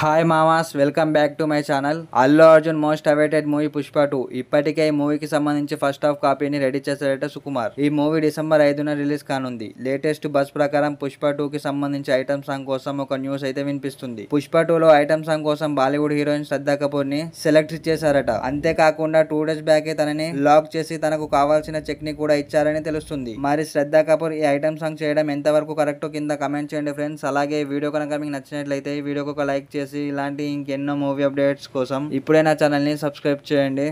hi మామాస్ welcome back to my channel Allu Arjun most awaited movie Pushpa two ఇప్పటికే ఈ మూవీకి సంబంధించి ఫస్ట్ హాఫ్ కాపీని రెడీ చేశాడట సుకుమార్ ఈ మూవీ డిసెంబర్ ఐదున రిలీజ్ కానుంది లేటెస్ట్ బస్ ప్రకారం పుష్ప టూ కి సంబంధించి ఐటమ్ సాంగ్ కోసం ఒక న్యూస్ అయితే వినిపిస్తుంది పుష్ప టూలో ఐటమ్ సాంగ్ కోసం బాలీవుడ్ హీరోయిన్ శ్రద్ధా కపూర్ ని సెలెక్ట్ చేశారట అంతేకాకుండా టూ డేస్ బ్యాక్ తనని లాక్ చేసి తనకు కావాల్సిన చెక్ ని కూడా ఇచ్చారని తెలుస్తుంది మరి శ్రద్ధా కపూర్ ఈ ఐటమ్ సాంగ్ చేయడం ఎంతవరకు కరెక్ట్ కింద కమెంట్ చేయండి ఫ్రెండ్స్ అలాగే వీడియో కనుక మీకు నచ్చినట్లయితే ఈ వీడియోకి ఒక లైక్ చేసి చేసి ఇలాంటి ఇంకెన్నో మూవీ అప్డేట్స్ కోసం ఇప్పుడే నా ఛానల్ని సబ్స్క్రైబ్ చేయండి